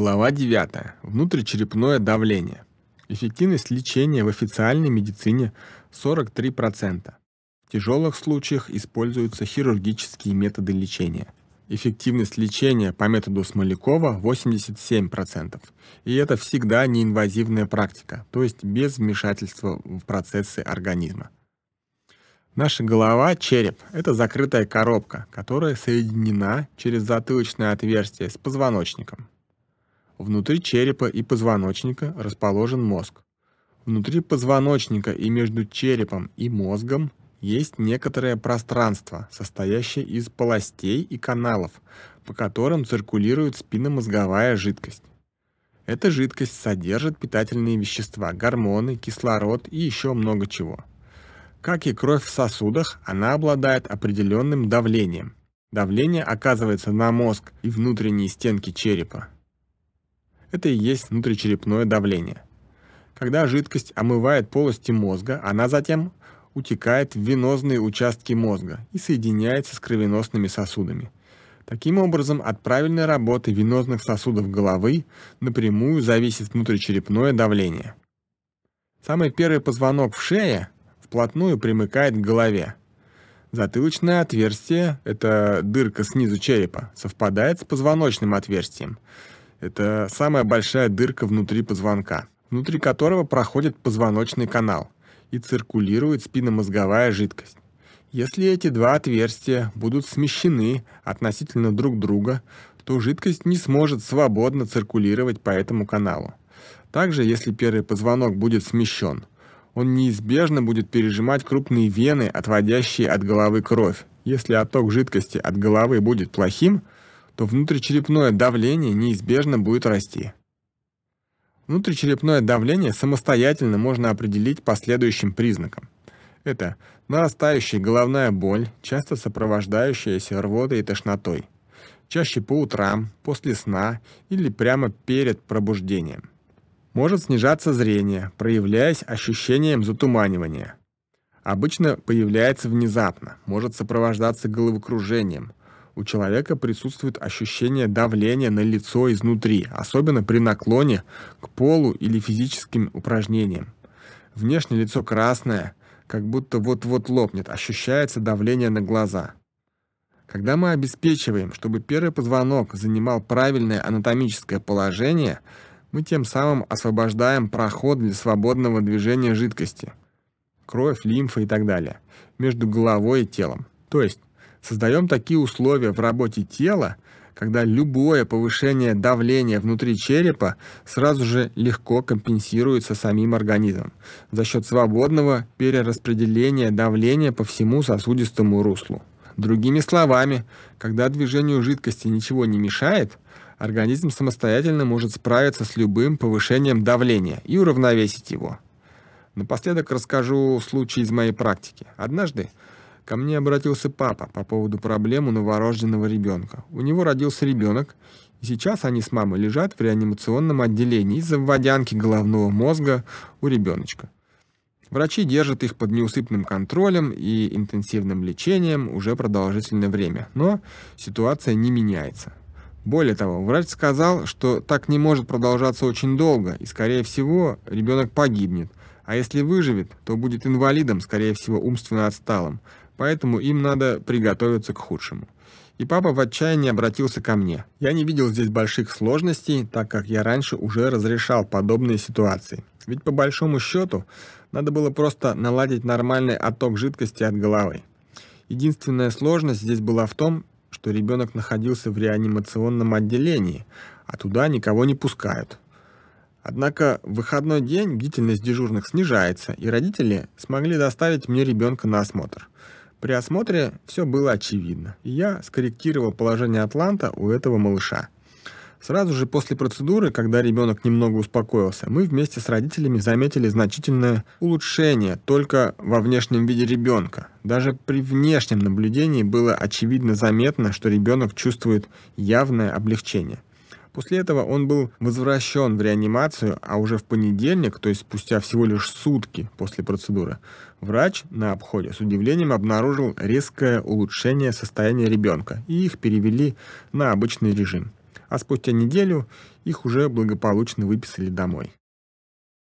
Глава 9. Внутричерепное давление. Эффективность лечения в официальной медицине 43%. В тяжелых случаях используются хирургические методы лечения. Эффективность лечения по методу Смолякова 87%. И это всегда неинвазивная практика, то есть без вмешательства в процессы организма. Наша голова, череп, это закрытая коробка, которая соединена через затылочное отверстие с позвоночником. Внутри черепа и позвоночника расположен мозг. Внутри позвоночника и между черепом и мозгом есть некоторое пространство, состоящее из полостей и каналов, по которым циркулирует спинномозговая жидкость. Эта жидкость содержит питательные вещества, гормоны, кислород и еще много чего. Как и кровь в сосудах, она обладает определенным давлением. Давление оказывается на мозг и внутренние стенки черепа. Это и есть внутричерепное давление. Когда жидкость омывает полости мозга, она затем утекает в венозные участки мозга и соединяется с кровеносными сосудами. Таким образом, от правильной работы венозных сосудов головы напрямую зависит внутричерепное давление. Самый первый позвонок в шее вплотную примыкает к голове. Затылочное отверстие, это дырка снизу черепа, совпадает с позвоночным отверстием. Это самая большая дырка внутри позвонка, внутри которого проходит позвоночный канал и циркулирует спинномозговая жидкость. Если эти два отверстия будут смещены относительно друг друга, то жидкость не сможет свободно циркулировать по этому каналу. Также, если первый позвонок будет смещен, он неизбежно будет пережимать крупные вены, отводящие от головы кровь. Если отток жидкости от головы будет плохим – то внутричерепное давление неизбежно будет расти. Внутричерепное давление самостоятельно можно определить по следующим признакам. Это нарастающая головная боль, часто сопровождающаяся рвотой и тошнотой. Чаще по утрам, после сна или прямо перед пробуждением. Может снижаться зрение, проявляясь ощущением затуманивания. Обычно появляется внезапно, может сопровождаться головокружением, у человека присутствует ощущение давления на лицо изнутри, особенно при наклоне к полу или физическим упражнениям. Внешнее лицо красное, как будто вот-вот лопнет, ощущается давление на глаза. Когда мы обеспечиваем, чтобы первый позвонок занимал правильное анатомическое положение, мы тем самым освобождаем проход для свободного движения жидкости, кровь, лимфа и так далее, между головой и телом. То есть создаем такие условия в работе тела, когда любое повышение давления внутри черепа сразу же легко компенсируется самим организмом за счет свободного перераспределения давления по всему сосудистому руслу. Другими словами, когда движению жидкости ничего не мешает, организм самостоятельно может справиться с любым повышением давления и уравновесить его. Напоследок расскажу случай из моей практики. Однажды Ко мне обратился папа по поводу проблемы новорожденного ребенка. У него родился ребенок, и сейчас они с мамой лежат в реанимационном отделении из-за вводянки головного мозга у ребеночка. Врачи держат их под неусыпным контролем и интенсивным лечением уже продолжительное время, но ситуация не меняется. Более того, врач сказал, что так не может продолжаться очень долго, и, скорее всего, ребенок погибнет. А если выживет, то будет инвалидом, скорее всего, умственно отсталым поэтому им надо приготовиться к худшему. И папа в отчаянии обратился ко мне. Я не видел здесь больших сложностей, так как я раньше уже разрешал подобные ситуации. Ведь по большому счету надо было просто наладить нормальный отток жидкости от головы. Единственная сложность здесь была в том, что ребенок находился в реанимационном отделении, а туда никого не пускают. Однако в выходной день бдительность дежурных снижается, и родители смогли доставить мне ребенка на осмотр – при осмотре все было очевидно, и я скорректировал положение атланта у этого малыша. Сразу же после процедуры, когда ребенок немного успокоился, мы вместе с родителями заметили значительное улучшение только во внешнем виде ребенка. Даже при внешнем наблюдении было очевидно заметно, что ребенок чувствует явное облегчение. После этого он был возвращен в реанимацию, а уже в понедельник, то есть спустя всего лишь сутки после процедуры, врач на обходе с удивлением обнаружил резкое улучшение состояния ребенка, и их перевели на обычный режим. А спустя неделю их уже благополучно выписали домой.